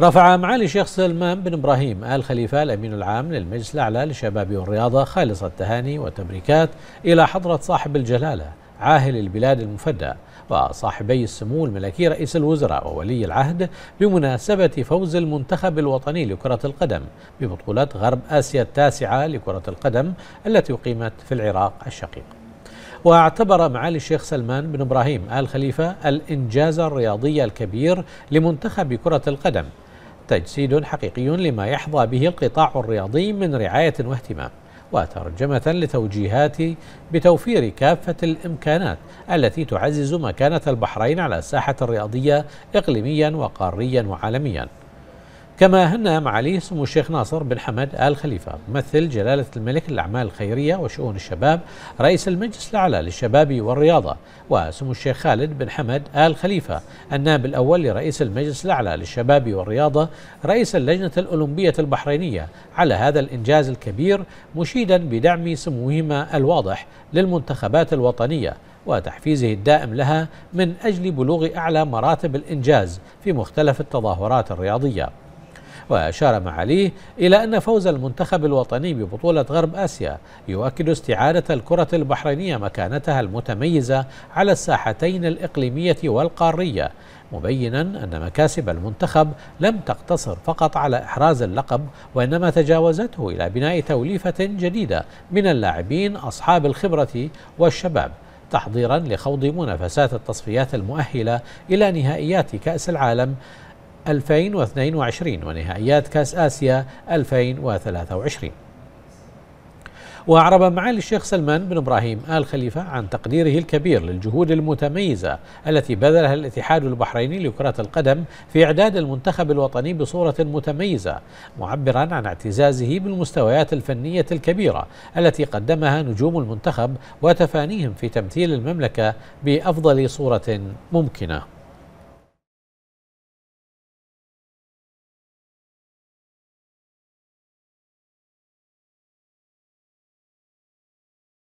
رفع معالي الشيخ سلمان بن ابراهيم ال خليفه الامين العام للمجلس الاعلى للشباب والرياضه خالص التهاني والتبريكات الى حضره صاحب الجلاله عاهل البلاد المفدى وصاحبي السمو الملكي رئيس الوزراء وولي العهد بمناسبة فوز المنتخب الوطني لكرة القدم ببطولة غرب آسيا التاسعة لكرة القدم التي أقيمت في العراق الشقيق واعتبر معالي الشيخ سلمان بن ابراهيم ال خليفه الانجاز الرياضي الكبير لمنتخب كره القدم تجسيد حقيقي لما يحظى به القطاع الرياضي من رعاية واهتمام وترجمة لتوجيهات بتوفير كافة الإمكانات التي تعزز مكانة البحرين على الساحة الرياضية إقليميا وقاريا وعالميا كما هنأ معاليه سمو الشيخ ناصر بن حمد آل خليفة ممثل جلالة الملك للأعمال الخيرية وشؤون الشباب رئيس المجلس الأعلى للشباب والرياضة وسمو الشيخ خالد بن حمد آل خليفة النائب الأول لرئيس المجلس الأعلى للشباب والرياضة رئيس اللجنة الأولمبية البحرينية على هذا الإنجاز الكبير مشيدا بدعم سموهما الواضح للمنتخبات الوطنية وتحفيزه الدائم لها من أجل بلوغ أعلى مراتب الإنجاز في مختلف التظاهرات الرياضية وأشار معاليه إلى أن فوز المنتخب الوطني ببطولة غرب آسيا يؤكد استعادة الكرة البحرينية مكانتها المتميزة على الساحتين الإقليمية والقارية مبينا أن مكاسب المنتخب لم تقتصر فقط على إحراز اللقب وإنما تجاوزته إلى بناء توليفة جديدة من اللاعبين أصحاب الخبرة والشباب تحضيرا لخوض منافسات التصفيات المؤهلة إلى نهائيات كأس العالم 2022 ونهائيات كاس آسيا 2023 وأعرب معالي الشيخ سلمان بن إبراهيم آل خليفة عن تقديره الكبير للجهود المتميزة التي بذلها الاتحاد البحريني لكرة القدم في إعداد المنتخب الوطني بصورة متميزة معبرا عن اعتزازه بالمستويات الفنية الكبيرة التي قدمها نجوم المنتخب وتفانيهم في تمثيل المملكة بأفضل صورة ممكنة